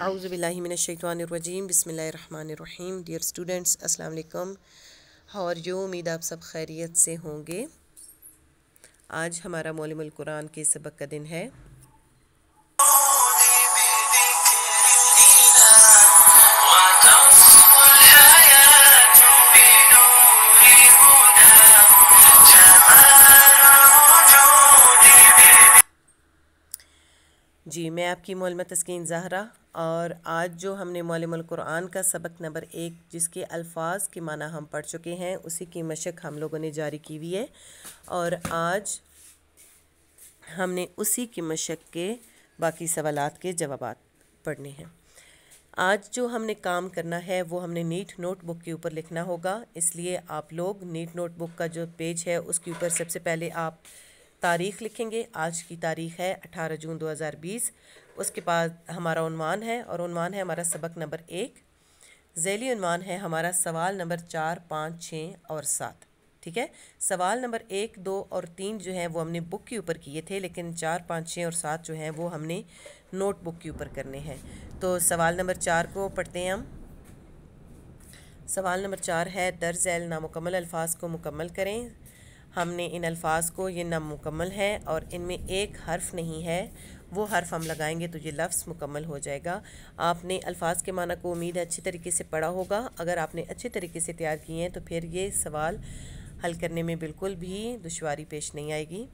आउज़बिल्लिमिनशवानरजीम बसमीम dear students अस्सलाम वालेकुम और जो उम्मीद आप सब खैरियत से होंगे आज हमारा मौलम कुरान के सबक का दिन है मैं आपकी मौलमा तस्किन ज़ाहरा और आज जो हमने मौलमकुरान का सबक नंबर एक जिसके अल्फाज के माना हम पढ़ चुके हैं उसी की मशक हम लोगों ने जारी की हुई है और आज हमने उसी की मशक के बाकी सवाल के जवाब पढ़ने हैं आज जो हमने काम करना है वो हमने नीट नोटबुक के ऊपर लिखना होगा इसलिए आप लोग नीट नोटबुक का जो पेज है उसके ऊपर सबसे पहले आप तारीख़ लिखेंगे आज की तारीख़ है 18 जून 2020 उसके बाद हमारा उनवान है और उनवान है हमारा सबक नंबर एक जैली उनवान है हमारा सवाल नंबर चार पाँच छः और सात ठीक है सवाल नंबर एक दो और तीन जो है वो हमने बुक के ऊपर किए थे लेकिन चार पाँच छः और सात जो हैं वो हमने नोटबुक के ऊपर करने हैं तो सवाल नंबर चार को पढ़ते हैं हम सवाल नंबर चार है दर्ज नामुकमल अल्फाज को मुकम्मल करें हमने इन अल्फाज को ये मुकम्मल है और इनमें एक हर्फ नहीं है वो हर्फ हम लगाएंगे तो ये लफ्ज़ मुकम्मल हो जाएगा आपने अल्फाज के माना को उम्मीद है अच्छी तरीके से पढ़ा होगा अगर आपने अच्छे तरीके से तैयार किए हैं तो फिर ये सवाल हल करने में बिल्कुल भी दुशारी पेश नहीं आएगी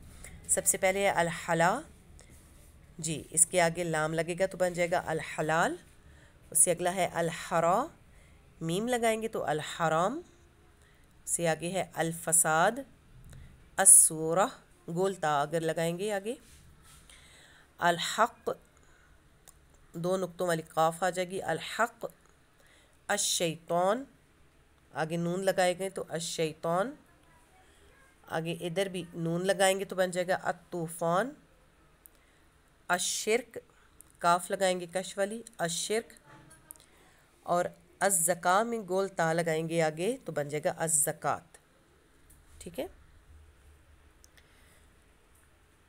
सबसे पहले अलहला जी इसके आगे लाम लगेगा तो बन जाएगा अलहलाल उससे अगला है अलहरा मीम लगाएंगे तो अलहराम से आगे है अलफसाद गोल गोलता अगर लगाएंगे आगे अलहक दो नुक्तों वाली काफ आ जाएगी अलहक अशैतान आगे नून लगाए गए तो अशैतान आगे इधर भी नून लगाएंगे तो बन जाएगा अतूफ़ान अशिरक काफ लगाएंगे कश वाली अशिरक और अज़का में गोल ता लगाएंगे आगे तो बन जाएगा अज़कात ठीक है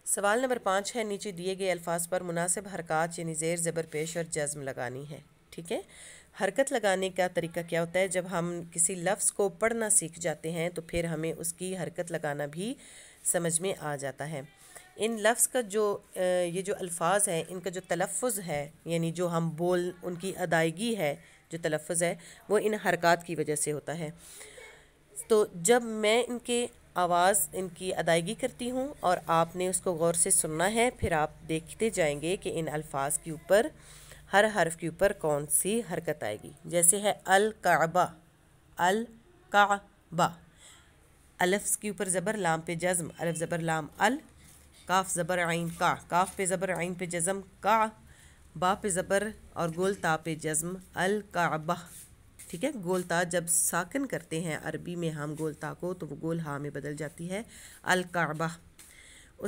सवाल नंबर पाँच है नीचे दिए गए अल्फाज पर मुनासिब हरकत यानी ज़ेर ज़बर पेश और जज्म लगानी है ठीक है हरकत लगाने का तरीका क्या होता है जब हम किसी लफ्ज़ को पढ़ना सीख जाते हैं तो फिर हमें उसकी हरकत लगाना भी समझ में आ जाता है इन लफ्ज़ का जो ये जो अल्फाज हैं इनका जो तलफ़ है यानी जो हम बोल उनकी अदायगी है जो तलफ़ है वो इन हरकत की वजह से होता है तो जब मैं इनके आवाज़ इनकी अदायगी करती हूँ और आपने उसको गौर से सुनना है फिर आप देखते जाएंगे कि इन अल्फाज के ऊपर हर हर्फ के ऊपर कौन सी हरकत आएगी जैसे है अल काबा अल काबा अलफ्स के ऊपर ज़बर लाम पे जज़्म अलफ ज़बर लाम अल काफ ज़बर आइन का काफ पे ज़बर आइन पे जज्म का बा पे ज़बर और गोल ता पे जज़्म अल काबा ठीक है गोलता जब साकन करते हैं अरबी में हम गोलता को तो वो गोल हा में बदल जाती है अलकाबा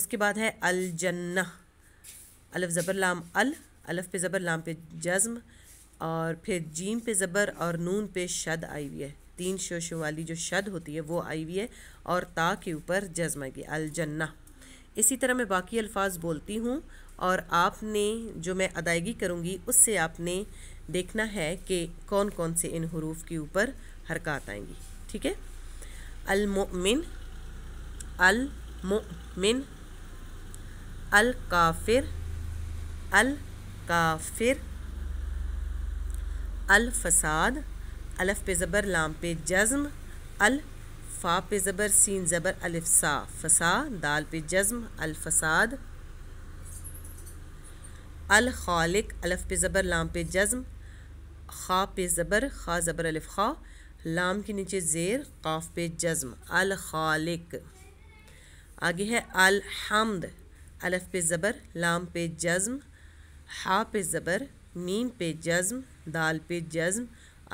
उसके बाद है अलजन्ना अलफ ज़बर लाम अल अलफ पे ज़बर लाम पे जज्म और फिर जीम पे ज़बर और नून पे शद आई हुई है तीन शोशों वाली जो शद होती है वो आई हुई है और ता के ऊपर जज्म आई अलजन्ना इसी तरह मैं बाकी अल्फाज बोलती हूँ और आपने जो मैं अदायगी करूँगी उससे आपने देखना है कि कौन कौन से इन हरूफ के ऊपर हरकत आएंगी ठीक है अलमोमिन अलमोमिन अल काफिर अल काफिर अल फसाद अलफ़ पे ज़बर लाम पे जज्म अल फ़ा पे ज़बर सीन ज़बर अलफ़सा फ़सा दाल पे अल अलफ़साद अल खालिक अलफ़ पे ज़बर लाम पे जज्म खा पे ज़बर खा ज़बर अलिफ खा लाम के नीचे ज़ेर काफ पे जज्म अल खालिक आगे है अल हमद अलफ पे ज़बर लाम पे जज्म हा पे ज़बर मीम पे जज्म दाल पे जज्म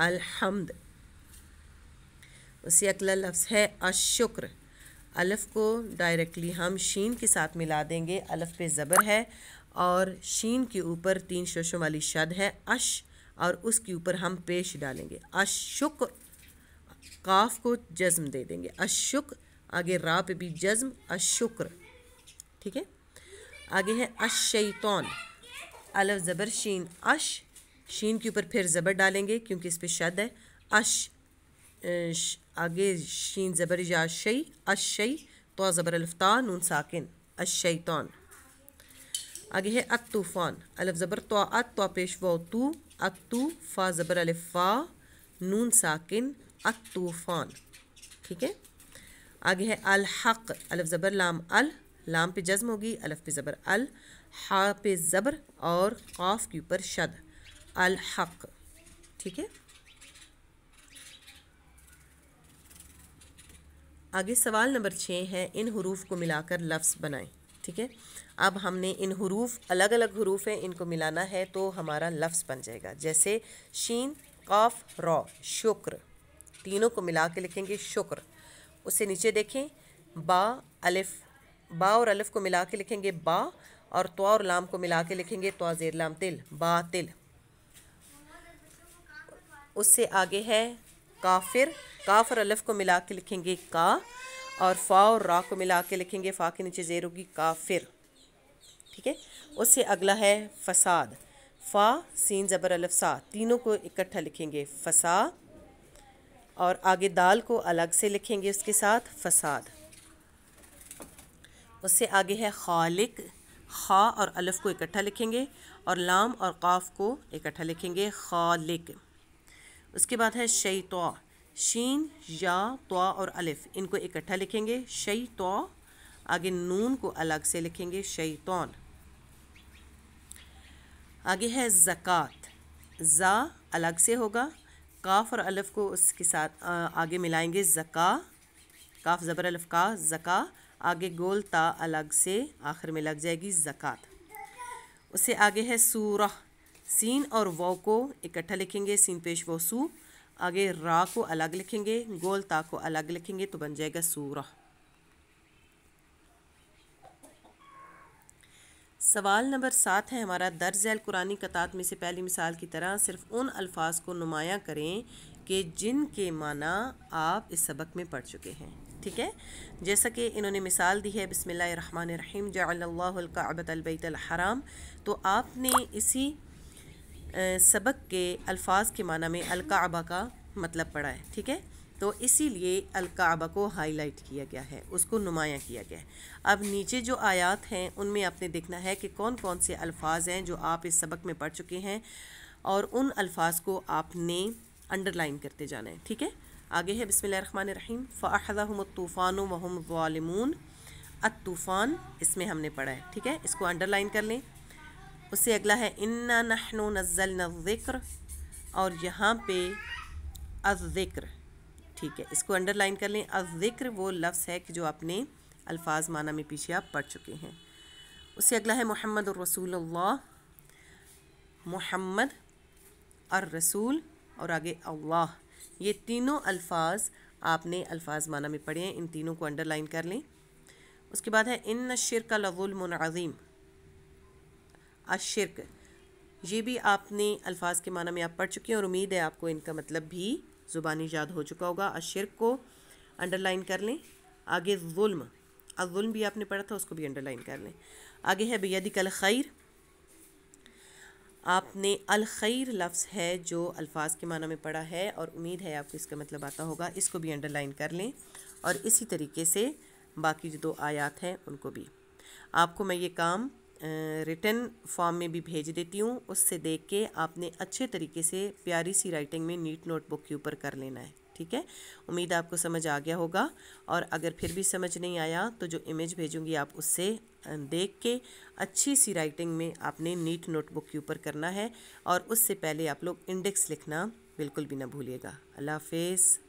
अल हमद उसी अगला लफ्ज़ है अशुक्र अलफ़ को डायरेक्टली हम शीन के साथ मिला देंगे अलफ़ पे ज़बर है और शीन के ऊपर तीन शोशों वाली शद है अश और उसके ऊपर हम पेश डालेंगे अशुक काफ को जज्म दे देंगे अशुक आगे रा पे भी जज्म अशुक्र ठीक है आगे है अशैतौन अलफ ज़बर शीन अश शीन के ऊपर फिर ज़बर डालेंगे क्योंकि इस पर शद है अश आगे शीन ज़बर या शई अशई तो ज़बर अलफ्ता नून साकिन अशैतौन आगे है अत तूफ़ान अलफ ज़बर तो अत तो पेश वो तू अतू फ़ा ज़बर अलफ़ा नून साकिन अतूफ़ान ठीक है आगे है अल हक अलफ ज़बर लाम अल लाम पे जज्म होगी अलफ पे ज़बर अल हा पे ज़बर और काफ के ऊपर शद अल हक ठीक है आगे सवाल नंबर छः है इन हरूफ को मिलाकर लफ्ज़ बनाएं ठीक है अब हमने इन हरूफ अलग अलग हरूफ हैं इनको मिलाना है तो हमारा लफ्ज़ बन जाएगा जैसे शीन काफ रॉ शुक्र तीनों को मिला के लिखेंगे शुक्र उससे नीचे देखें बा अलिफ बा और अलिफ को मिला के लिखेंगे बा और तो और लाम को मिला के लिखेंगे तो जेर लाम तिल बा तिल उससे आगे है काफिर काफ और अलिफ को मिला के लिखेंगे का और फ़ा और रा को मिला के लिखेंगे फ़ा के नीचे ज़ेर होगी काफिर ठीक है उससे अगला है फसाद फ़ा सीन ज़बर अलफसा तीनों को इकट्ठा लिखेंगे फसा और आगे दाल को अलग से लिखेंगे उसके साथ फसाद उससे आगे है खालिक खा और अलफ़ को इकट्ठा लिखेंगे और लाम और काफ को इकट्ठा लिखेंगे खालिक उसके बाद है शैतवा शीन या तो और अलिफ इनको इकट्ठा लिखेंगे शई तो आगे नून को अलग से लिखेंगे तोन आगे है ज़क़़त ज़ा अलग से होगा काफ़ और अलफ़ को उसके साथ आगे मिलाएंगे ज़का काफ़ ज़बर अलफ़ का ज़का आगे गोल ता अलग से आखिर में लग जाएगी ज़क़़त उससे आगे है सूरह सीन और वो को इकट्ठा लिखेंगे सीन पेश वो सू आगे रा को अलग लिखेंगे गोल ता को अलग लिखेंगे तो बन जाएगा सूरा सवाल नंबर सात है हमारा दर्ज ऐल कुरानी कतात में से पहली मिसाल की तरह सिर्फ उन अल्फाज को नुमाया करें कि जिनके माना आप इस सबक में पढ़ चुके हैं ठीक है जैसा कि इन्होंने मिसाल दी है बसमिल्लर रहीम जल्लाबत हराम तो आपने इसी सबक के अल्फाज के माना में अलकाबा का मतलब पड़ा है ठीक है तो इसीलिए अलकाबा को हाईलाइट किया गया है उसको नुमाया किया गया है अब नीचे जो आयात हैं उनमें आपने देखना है कि कौन कौन से अल्फाज हैं जो आप इस सबक में पढ़ चुके हैं और उन अल्फाज को आपने अंडरलाइन करते जाना है ठीक है आगे है बसमिल्लर रहीम फ़ाहम तूफ़ान वहम वालमून अतूफ़ान इसमें हमने पढ़ा है ठीक है इसको अंडरलाइन कर लें उससे अगला है इन्ना नहनु नज़ल नज़िक्र और यहाँ पे अज़िक्र ठीक है इसको अंडरलाइन कर लें अज़िक्र वो लफ्ज़ है कि जो अपने अल्फाज माना में पीछे आप पढ़ चुके हैं उससे अगला है मोहम्मद और रसूल मोहम्मद और रसूल और आगे अल्लाह ये तीनों अल्फाज आपने अल्फाज माना में पढ़े हैं इन तीनों को अंडरलाइन कर लें उसके बाद है इन शिर का अशिरक ये भी आपने अल्फाज के माना में आप पढ़ चुके हैं और उम्मीद है आपको इनका मतलब भी ज़ुबानी याद हो चुका होगा अशिरक को अंडरलाइन कर लें आगे जुल्म अजुल्म भी आपने पढ़ा था उसको भी अंडरलाइन कर लें आगे है बेदी कल खैर आपने अल खैर लफ्ज़ है जो अल्फाज के माना में पढ़ा है और उम्मीद है आपको इसका मतलब आता होगा इसको भी अंडरलाइन कर लें और इसी तरीके से बाकी जो दो आयात हैं उनको भी आपको मैं ये काम रिटर्न फॉर्म में भी भेज देती हूँ उससे देख के आपने अच्छे तरीके से प्यारी सी राइटिंग में नीट नोटबुक के ऊपर कर लेना है ठीक है उम्मीद आपको समझ आ गया होगा और अगर फिर भी समझ नहीं आया तो जो इमेज भेजूंगी आप उससे देख के अच्छी सी राइटिंग में आपने नीट नोटबुक के ऊपर करना है और उससे पहले आप लोग इंडेक्स लिखना बिल्कुल भी ना भूलिएगा अल्लाह हाफिज़